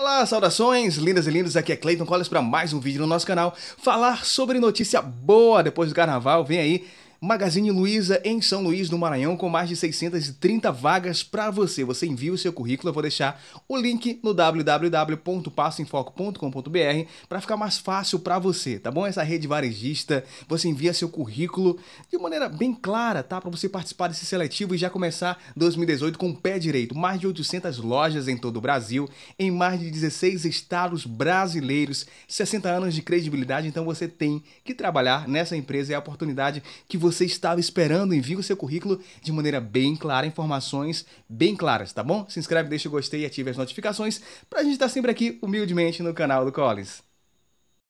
Olá, saudações, lindas e lindos, aqui é Clayton Collins para mais um vídeo no nosso canal. Falar sobre notícia boa depois do carnaval, vem aí Magazine Luiza em São Luís, do Maranhão, com mais de 630 vagas para você. Você envia o seu currículo, eu vou deixar o link no www.passoemfoco.com.br para ficar mais fácil para você, tá bom? Essa rede varejista, você envia seu currículo de maneira bem clara, tá? Para você participar desse seletivo e já começar 2018 com o pé direito. Mais de 800 lojas em todo o Brasil, em mais de 16 estados brasileiros, 60 anos de credibilidade, então você tem que trabalhar nessa empresa, é a oportunidade que você você estava esperando, envie o seu currículo de maneira bem clara, informações bem claras, tá bom? Se inscreve, deixa o gostei e ative as notificações para a gente estar sempre aqui humildemente no canal do Collins.